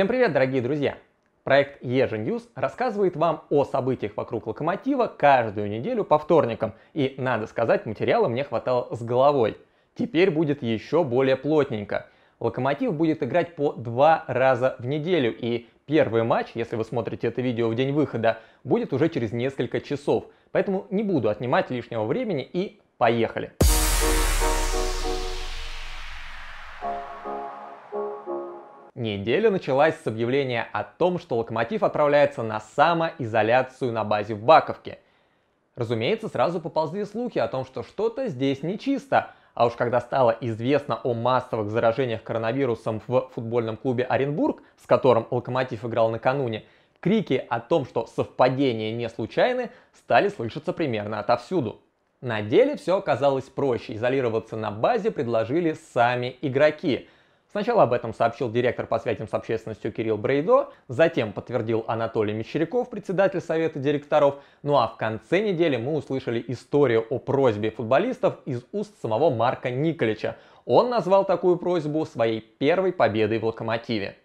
Всем привет, дорогие друзья! Проект Ежи рассказывает вам о событиях вокруг локомотива каждую неделю по вторникам. И, надо сказать, материала мне хватало с головой. Теперь будет еще более плотненько. Локомотив будет играть по два раза в неделю, и первый матч, если вы смотрите это видео в день выхода, будет уже через несколько часов. Поэтому не буду отнимать лишнего времени и поехали! Поехали! Неделя началась с объявления о том, что «Локомотив» отправляется на самоизоляцию на базе в Баковке. Разумеется, сразу поползли слухи о том, что что-то здесь нечисто, а уж когда стало известно о массовых заражениях коронавирусом в футбольном клубе «Оренбург», с которым «Локомотив» играл накануне, крики о том, что совпадения не случайны, стали слышаться примерно отовсюду. На деле все оказалось проще. Изолироваться на базе предложили сами игроки – Сначала об этом сообщил директор по связям с общественностью Кирилл Брейдо, затем подтвердил Анатолий Мещеряков, председатель Совета директоров, ну а в конце недели мы услышали историю о просьбе футболистов из уст самого Марка Николича. Он назвал такую просьбу своей первой победой в «Локомотиве».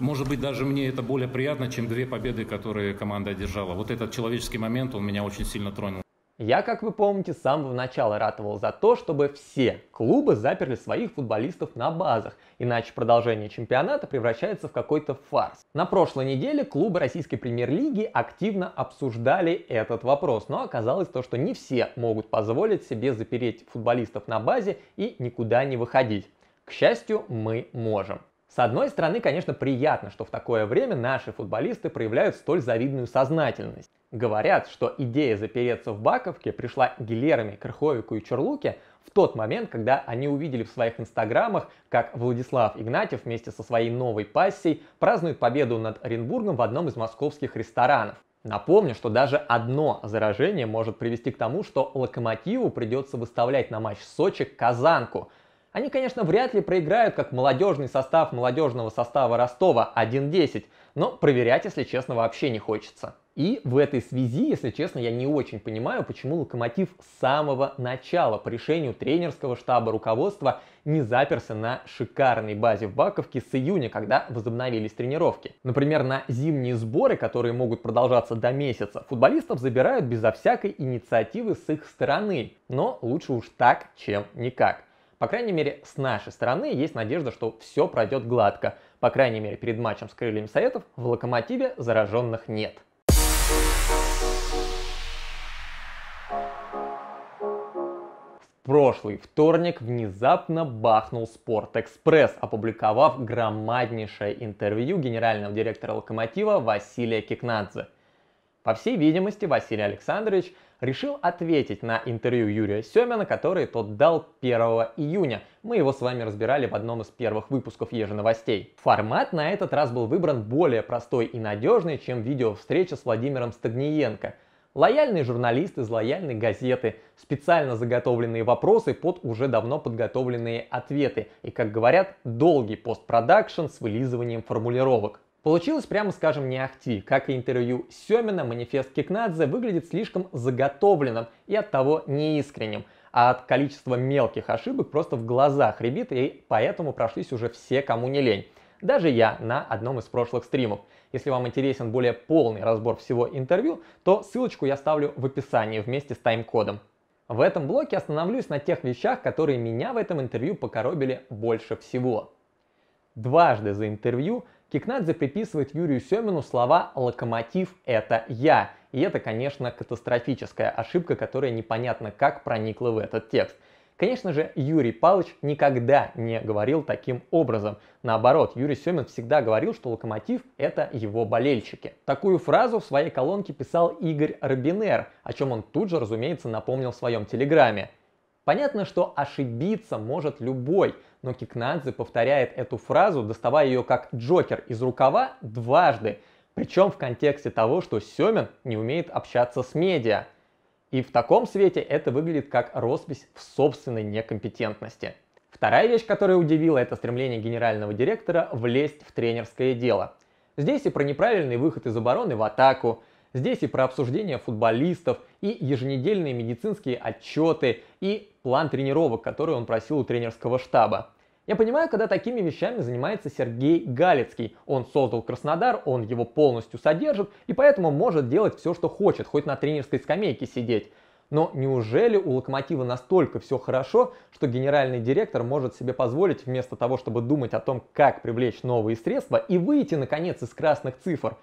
Может быть, даже мне это более приятно, чем две победы, которые команда одержала. Вот этот человеческий момент, он меня очень сильно тронул. Я, как вы помните, с самого начала ратовал за то, чтобы все клубы заперли своих футболистов на базах, иначе продолжение чемпионата превращается в какой-то фарс. На прошлой неделе клубы российской премьер-лиги активно обсуждали этот вопрос, но оказалось то, что не все могут позволить себе запереть футболистов на базе и никуда не выходить. К счастью, мы можем. С одной стороны, конечно, приятно, что в такое время наши футболисты проявляют столь завидную сознательность. Говорят, что идея запереться в Баковке пришла Гилерами, Крыховику и Черлуке в тот момент, когда они увидели в своих инстаграмах, как Владислав Игнатьев вместе со своей новой пассией празднует победу над Оренбургом в одном из московских ресторанов. Напомню, что даже одно заражение может привести к тому, что Локомотиву придется выставлять на матч Сочи казанку – они, конечно, вряд ли проиграют как молодежный состав молодежного состава Ростова 1-10, но проверять, если честно, вообще не хочется. И в этой связи, если честно, я не очень понимаю, почему Локомотив с самого начала по решению тренерского штаба руководства не заперся на шикарной базе в Баковке с июня, когда возобновились тренировки. Например, на зимние сборы, которые могут продолжаться до месяца, футболистов забирают безо всякой инициативы с их стороны. Но лучше уж так, чем никак. По крайней мере, с нашей стороны есть надежда, что все пройдет гладко. По крайней мере, перед матчем с крыльями Советов в «Локомотиве» зараженных нет. прошлый вторник внезапно бахнул «Спортэкспресс», опубликовав громаднейшее интервью генерального директора «Локомотива» Василия Кикнадзе. По всей видимости, Василий Александрович решил ответить на интервью Юрия Семена, который тот дал 1 июня. Мы его с вами разбирали в одном из первых выпусков Еженовостей. Формат на этот раз был выбран более простой и надежный, чем видеовстреча с Владимиром Стагниенко. Лояльные журналисты из лояльной газеты, специально заготовленные вопросы под уже давно подготовленные ответы и, как говорят, долгий постпродакшн с вылизыванием формулировок. Получилось, прямо скажем, не ахти. Как и интервью Семина, манифест Кикнадзе выглядит слишком заготовленным и оттого неискренним. А от количества мелких ошибок просто в глазах ребит, и поэтому прошлись уже все, кому не лень. Даже я на одном из прошлых стримов. Если вам интересен более полный разбор всего интервью, то ссылочку я ставлю в описании вместе с тайм-кодом. В этом блоке остановлюсь на тех вещах, которые меня в этом интервью покоробили больше всего. Дважды за интервью Кикнадзе приписывает Юрию Семину слова «локомотив – это я». И это, конечно, катастрофическая ошибка, которая непонятно как проникла в этот текст. Конечно же, Юрий Павлович никогда не говорил таким образом. Наоборот, Юрий Семин всегда говорил, что «Локомотив» — это его болельщики. Такую фразу в своей колонке писал Игорь Робинер, о чем он тут же, разумеется, напомнил в своем телеграме. Понятно, что ошибиться может любой, но Кикнадзе повторяет эту фразу, доставая ее как Джокер из рукава дважды, причем в контексте того, что Семен не умеет общаться с медиа. И в таком свете это выглядит как роспись в собственной некомпетентности. Вторая вещь, которая удивила, это стремление генерального директора влезть в тренерское дело. Здесь и про неправильный выход из обороны в атаку, Здесь и про обсуждение футболистов, и еженедельные медицинские отчеты, и план тренировок, который он просил у тренерского штаба. Я понимаю, когда такими вещами занимается Сергей Галицкий. Он создал Краснодар, он его полностью содержит, и поэтому может делать все, что хочет, хоть на тренерской скамейке сидеть. Но неужели у Локомотива настолько все хорошо, что генеральный директор может себе позволить вместо того, чтобы думать о том, как привлечь новые средства и выйти, наконец, из красных цифр,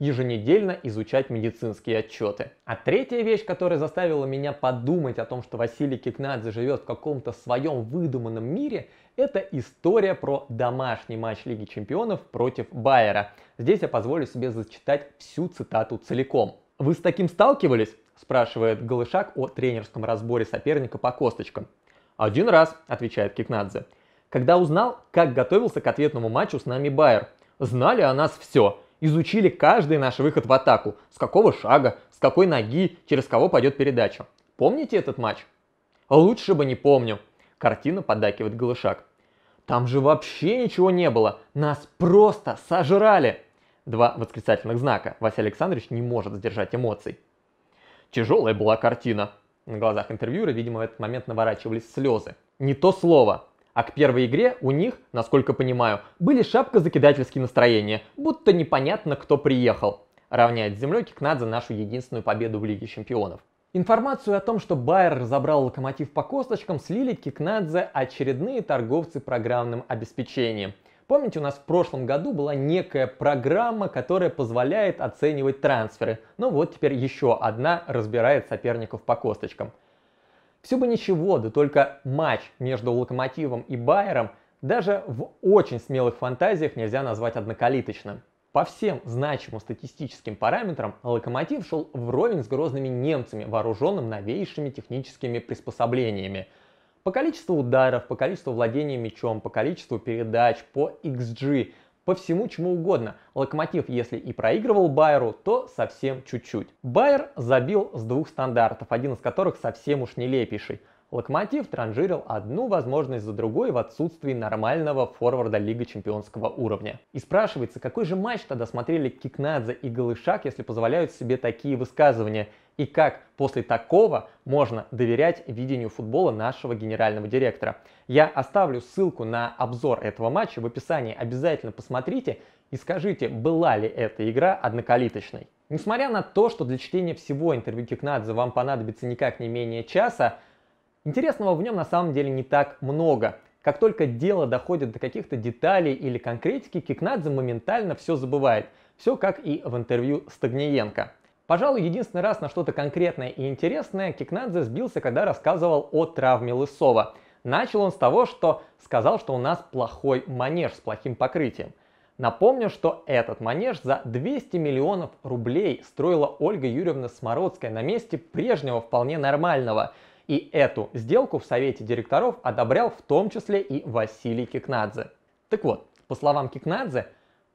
еженедельно изучать медицинские отчеты. А третья вещь, которая заставила меня подумать о том, что Василий Кикнадзе живет в каком-то своем выдуманном мире, это история про домашний матч Лиги Чемпионов против Байера. Здесь я позволю себе зачитать всю цитату целиком. «Вы с таким сталкивались?» – спрашивает Галышак о тренерском разборе соперника по косточкам. «Один раз», – отвечает Кикнадзе. «Когда узнал, как готовился к ответному матчу с нами Байер. Знали о нас все изучили каждый наш выход в атаку, с какого шага, с какой ноги, через кого пойдет передача. Помните этот матч? Лучше бы не помню. Картина поддакивает Голышак. Там же вообще ничего не было. Нас просто сожрали. Два восклицательных знака. Вася Александрович не может сдержать эмоций. Тяжелая была картина. На глазах интервьюера, видимо, в этот момент наворачивались слезы. Не то слово. А к первой игре у них, насколько понимаю, были шапка-закидательские настроения, будто непонятно, кто приехал. Равняет с землей Кикнадзе нашу единственную победу в Лиге Чемпионов. Информацию о том, что Байер разобрал локомотив по косточкам, слили Кикнадзе очередные торговцы программным обеспечением. Помните, у нас в прошлом году была некая программа, которая позволяет оценивать трансферы. Ну вот теперь еще одна разбирает соперников по косточкам. Все бы ничего, да только матч между Локомотивом и Байером даже в очень смелых фантазиях нельзя назвать однокалиточным. По всем значимым статистическим параметрам Локомотив шел вровень с грозными немцами, вооруженным новейшими техническими приспособлениями. По количеству ударов, по количеству владения мячом, по количеству передач, по XG по всему чему угодно. Локомотив, если и проигрывал Байеру, то совсем чуть-чуть. Байер забил с двух стандартов, один из которых совсем уж нелепейший. Локомотив транжирил одну возможность за другой в отсутствии нормального форварда лига Чемпионского уровня. И спрашивается, какой же матч тогда смотрели Кикнадзе и Галышак, если позволяют себе такие высказывания? И как после такого можно доверять видению футбола нашего генерального директора? Я оставлю ссылку на обзор этого матча в описании, обязательно посмотрите и скажите, была ли эта игра однокалиточной. Несмотря на то, что для чтения всего интервью Кикнадзе вам понадобится никак не менее часа, Интересного в нем на самом деле не так много. Как только дело доходит до каких-то деталей или конкретики, Кикнадзе моментально все забывает. Все как и в интервью с Тагниенко. Пожалуй, единственный раз на что-то конкретное и интересное Кикнадзе сбился, когда рассказывал о травме Лысова. Начал он с того, что сказал, что у нас плохой манеж с плохим покрытием. Напомню, что этот манеж за 200 миллионов рублей строила Ольга Юрьевна Смородская на месте прежнего вполне нормального – и эту сделку в Совете директоров одобрял в том числе и Василий Кикнадзе. Так вот, по словам Кикнадзе,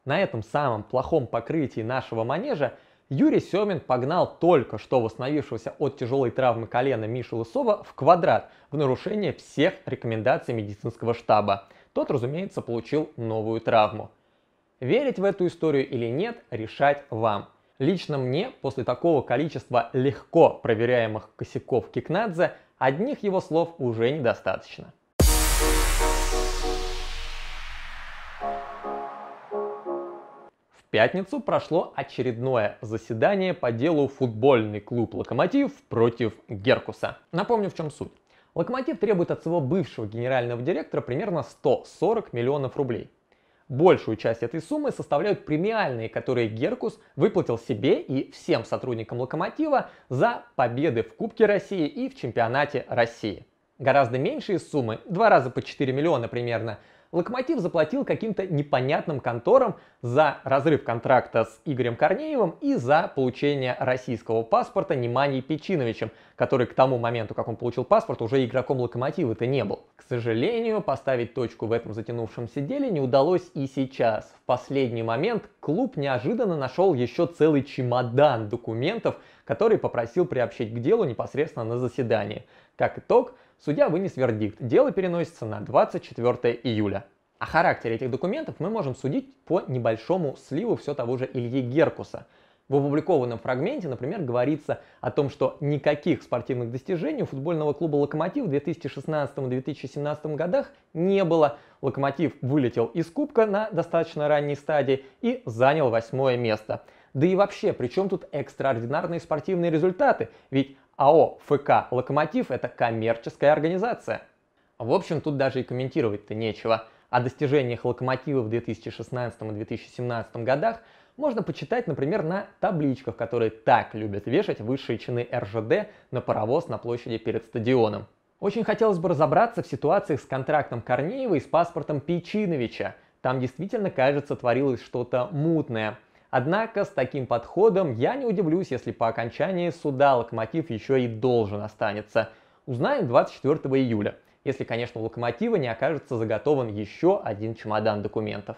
на этом самом плохом покрытии нашего манежа Юрий Семин погнал только что восстановившегося от тяжелой травмы колена Мишу Лысова в квадрат в нарушение всех рекомендаций медицинского штаба. Тот, разумеется, получил новую травму. Верить в эту историю или нет, решать вам. Лично мне после такого количества легко проверяемых косяков Кикнадзе – Одних его слов уже недостаточно. В пятницу прошло очередное заседание по делу футбольный клуб «Локомотив» против Геркуса. Напомню, в чем суть. «Локомотив» требует от своего бывшего генерального директора примерно 140 миллионов рублей. Большую часть этой суммы составляют премиальные, которые Геркус выплатил себе и всем сотрудникам «Локомотива» за победы в Кубке России и в Чемпионате России. Гораздо меньшие суммы, два раза по 4 миллиона примерно, Локомотив заплатил каким-то непонятным конторам за разрыв контракта с Игорем Корнеевым и за получение российского паспорта Немании Печиновичем, который к тому моменту, как он получил паспорт, уже игроком Локомотива-то не был. К сожалению, поставить точку в этом затянувшемся деле не удалось и сейчас. В последний момент клуб неожиданно нашел еще целый чемодан документов, который попросил приобщить к делу непосредственно на заседании. Как итог, Судья вынес вердикт. Дело переносится на 24 июля. О характере этих документов мы можем судить по небольшому сливу все того же Ильи Геркуса. В опубликованном фрагменте, например, говорится о том, что никаких спортивных достижений у футбольного клуба «Локомотив» в 2016-2017 годах не было. «Локомотив» вылетел из Кубка на достаточно ранней стадии и занял восьмое место. Да и вообще, при чем тут экстраординарные спортивные результаты? Ведь АО ФК «Локомотив» — это коммерческая организация. В общем, тут даже и комментировать-то нечего. О достижениях «Локомотива» в 2016 и 2017 годах можно почитать, например, на табличках, которые так любят вешать высшие чины РЖД на паровоз на площади перед стадионом. Очень хотелось бы разобраться в ситуациях с контрактом Корнеева и с паспортом Печиновича. Там действительно, кажется, творилось что-то мутное. Однако с таким подходом я не удивлюсь, если по окончании суда локомотив еще и должен останется. Узнаем 24 июля, если, конечно, у локомотива не окажется заготован еще один чемодан документов.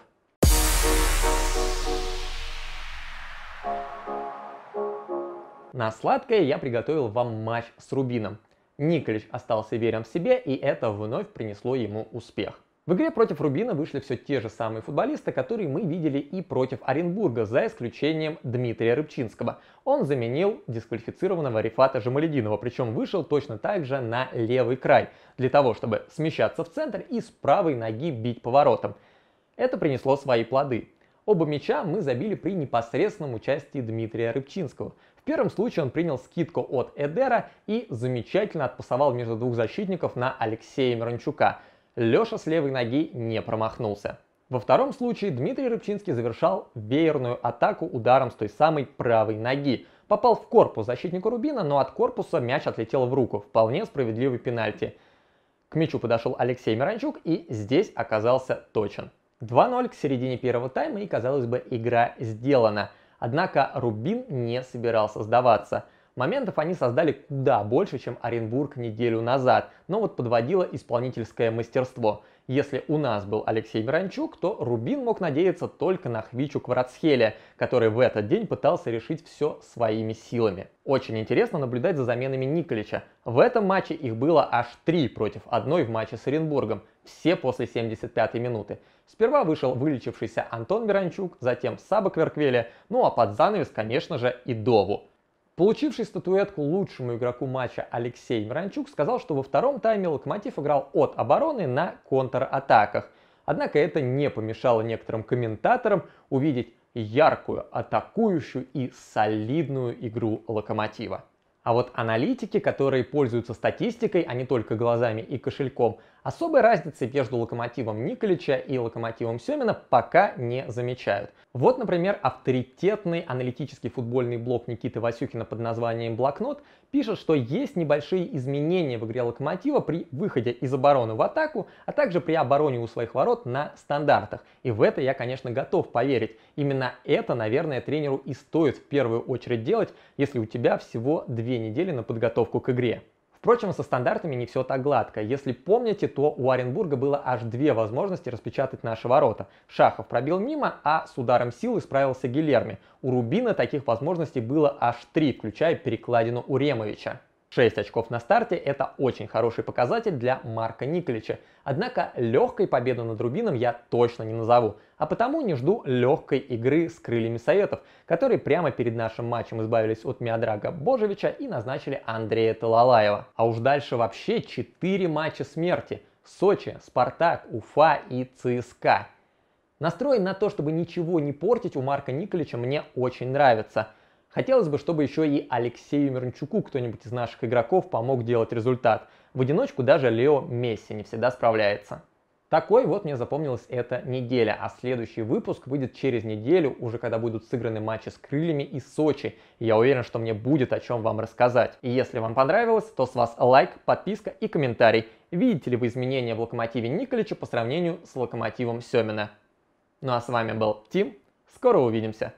На сладкое я приготовил вам матч с Рубином. Николич остался верен в себе, и это вновь принесло ему успех. В игре против Рубина вышли все те же самые футболисты, которые мы видели и против Оренбурга, за исключением Дмитрия Рыбчинского. Он заменил дисквалифицированного Рифата Жамалединова, причем вышел точно так же на левый край, для того, чтобы смещаться в центр и с правой ноги бить поворотом. Это принесло свои плоды. Оба мяча мы забили при непосредственном участии Дмитрия Рыбчинского. В первом случае он принял скидку от Эдера и замечательно отпасовал между двух защитников на Алексея Мирончука – Леша с левой ноги не промахнулся. Во втором случае Дмитрий Рыбчинский завершал веерную атаку ударом с той самой правой ноги. Попал в корпус защитника Рубина, но от корпуса мяч отлетел в руку. Вполне справедливый пенальти. К мячу подошел Алексей Миранчук и здесь оказался точен. 2-0 к середине первого тайма и, казалось бы, игра сделана. Однако Рубин не собирался сдаваться – Моментов они создали куда больше, чем Оренбург неделю назад, но вот подводило исполнительское мастерство. Если у нас был Алексей Миранчук, то Рубин мог надеяться только на Хвичу Кварацхеля, который в этот день пытался решить все своими силами. Очень интересно наблюдать за заменами Николича. В этом матче их было аж три против одной в матче с Оренбургом, все после 75-й минуты. Сперва вышел вылечившийся Антон Миранчук, затем Саба Кверквеля, ну а под занавес, конечно же, и Дову. Получивший статуэтку лучшему игроку матча Алексей Мранчук сказал, что во втором тайме Локомотив играл от обороны на контратаках. Однако это не помешало некоторым комментаторам увидеть яркую, атакующую и солидную игру Локомотива. А вот аналитики, которые пользуются статистикой, а не только глазами и кошельком, особой разницы между локомотивом Николича и локомотивом Семина пока не замечают. Вот, например, авторитетный аналитический футбольный блог Никиты Васюхина под названием «Блокнот» пишет, что есть небольшие изменения в игре Локомотива при выходе из обороны в атаку, а также при обороне у своих ворот на стандартах. И в это я, конечно, готов поверить. Именно это, наверное, тренеру и стоит в первую очередь делать, если у тебя всего две недели на подготовку к игре. Впрочем, со стандартами не все так гладко. Если помните, то у Оренбурга было аж две возможности распечатать наши ворота. Шахов пробил мимо, а с ударом силы справился Гилерми. У Рубина таких возможностей было аж три, включая перекладину у Ремовича. 6 очков на старте – это очень хороший показатель для Марка Николича. Однако легкой победу над Рубином я точно не назову, а потому не жду легкой игры с крыльями Советов, которые прямо перед нашим матчем избавились от Миодрага Божевича и назначили Андрея Талалаева. А уж дальше вообще 4 матча смерти – Сочи, Спартак, Уфа и ЦСКА. Настрой на то, чтобы ничего не портить у Марка Николича мне очень нравится – Хотелось бы, чтобы еще и Алексею Мирнчуку кто-нибудь из наших игроков помог делать результат. В одиночку даже Лео Месси не всегда справляется. Такой вот мне запомнилась эта неделя, а следующий выпуск выйдет через неделю, уже когда будут сыграны матчи с крыльями и Сочи. я уверен, что мне будет о чем вам рассказать. И если вам понравилось, то с вас лайк, подписка и комментарий. Видите ли вы изменения в локомотиве Николича по сравнению с локомотивом Семина? Ну а с вами был Тим, скоро увидимся.